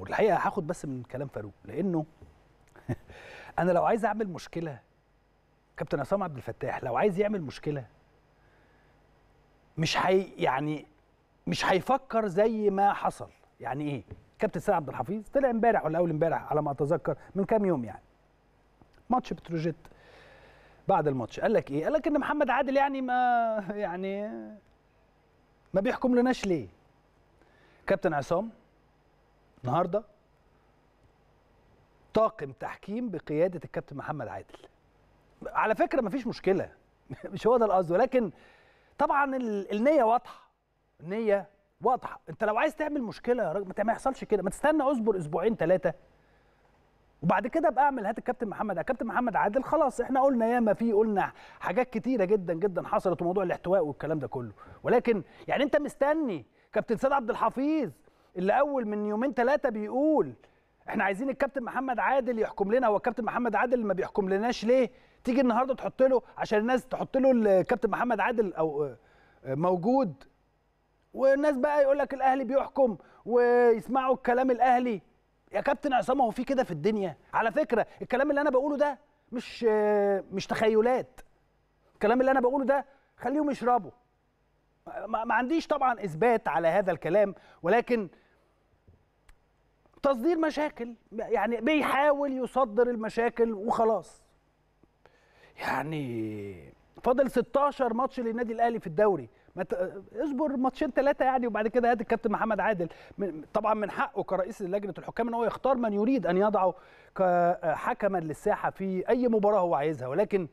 والحقيقه هاخد بس من كلام فاروق لانه انا لو عايز اعمل مشكله كابتن عصام عبد الفتاح لو عايز يعمل مشكله مش حي يعني مش هيفكر زي ما حصل يعني ايه كابتن سيد عبد الحفيظ طلع امبارح ولا اول امبارح على ما اتذكر من كام يوم يعني ماتش بتروجيت بعد الماتش قال لك ايه قال لك ان محمد عادل يعني ما يعني ما بيحكم لناش ليه كابتن عصام النهارده طاقم تحكيم بقياده الكابتن محمد عادل على فكره مفيش مشكله مش هو ده القصد ولكن طبعا النيه واضحه النيه واضحه انت لو عايز تعمل مشكله يا راجل ما يحصلش كده ما تستنى اصبر اسبوعين ثلاثه وبعد كده ابقى اعمل هات الكابتن محمد كابتن محمد عادل خلاص احنا قلنا ياما في قلنا حاجات كتيره جدا جدا حصلت وموضوع الاحتواء والكلام ده كله ولكن يعني انت مستني كابتن سيد عبد الحفيظ اللي اول من يومين ثلاثه بيقول احنا عايزين الكابتن محمد عادل يحكم لنا هو الكابتن محمد عادل اللي ما بيحكم لناش ليه تيجي النهارده تحط له عشان الناس تحط له الكابتن محمد عادل او آه، آه، موجود والناس بقى يقول لك الاهلي بيحكم ويسمعوا الكلام الاهلي يا كابتن عصام هو في كده في الدنيا على فكره الكلام اللي انا بقوله ده مش آه، مش تخيلات الكلام اللي انا بقوله ده خليهم يشربوا ما عنديش طبعا اثبات على هذا الكلام ولكن تصدير مشاكل يعني بيحاول يصدر المشاكل وخلاص يعني فاضل 16 ماتش للنادي الاهلي في الدوري ما ت... اصبر ماتشين ثلاثه يعني وبعد كده هات الكابتن محمد عادل من... طبعا من حقه كرئيس لجنه الحكام ان هو يختار من يريد ان يضعه كحكما للساحه في اي مباراه هو عايزها ولكن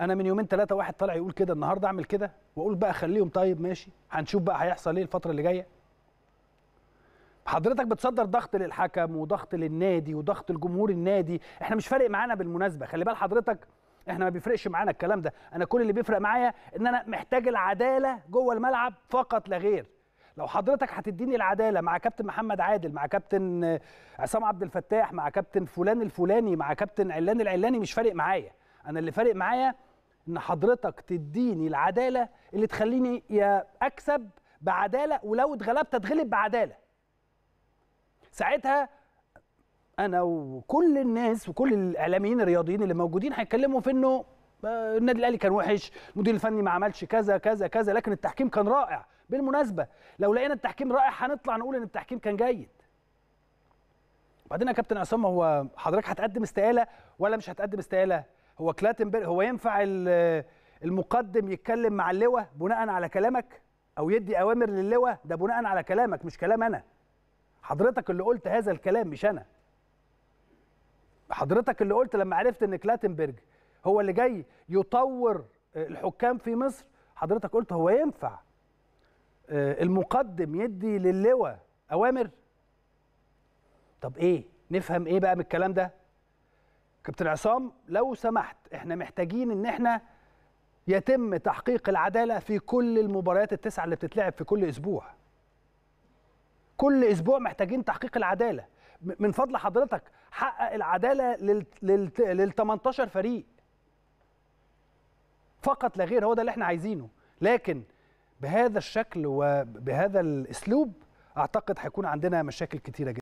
انا من يومين ثلاثه واحد طالع يقول كده النهارده اعمل كده واقول بقى خليهم طيب ماشي هنشوف بقى هيحصل ايه الفتره اللي جايه حضرتك بتصدر ضغط للحكم وضغط للنادي وضغط لجمهور النادي احنا مش فارق معانا بالمناسبه خلي بال حضرتك احنا ما بيفرقش معانا الكلام ده انا كل اللي بيفرق معايا ان انا محتاج العداله جوه الملعب فقط لا غير لو حضرتك هتديني العداله مع كابتن محمد عادل مع كابتن عصام عبد الفتاح مع كابتن فلان الفلاني مع كابتن علان العلاني مش فارق معايا انا اللي فارق معايا ان حضرتك تديني العداله اللي تخليني يا اكسب بعداله ولو اتغلبت اتغلب بعداله ساعتها انا وكل الناس وكل الاعلاميين الرياضيين اللي موجودين هيتكلموا في انه آه، النادي الاهلي كان وحش المدير الفني ما عملش كذا كذا كذا لكن التحكيم كان رائع بالمناسبه لو لقينا التحكيم رائع هنطلع نقول ان التحكيم كان جيد بعدين يا كابتن عصام هو حضرتك هتقدم استقاله ولا مش هتقدم استقاله هو كلاتنبرج هو ينفع المقدم يتكلم مع اللواء بناء على كلامك او يدي اوامر للواء ده بناء على كلامك مش كلام انا حضرتك اللي قلت هذا الكلام مش انا حضرتك اللي قلت لما عرفت ان كلاتنبرج هو اللي جاي يطور الحكام في مصر حضرتك قلت هو ينفع آه، المقدم يدي للواء اوامر طب ايه نفهم ايه بقى من الكلام ده كابتن عصام لو سمحت احنا محتاجين ان احنا يتم تحقيق العداله في كل المباريات التسعه اللي بتتلعب في كل اسبوع كل اسبوع محتاجين تحقيق العداله من فضل حضرتك حقق العداله لل لل, 18 فريق فقط لا غير هو ده اللي احنا عايزينه لكن بهذا الشكل وبهذا الاسلوب اعتقد هيكون عندنا مشاكل كتيره جدا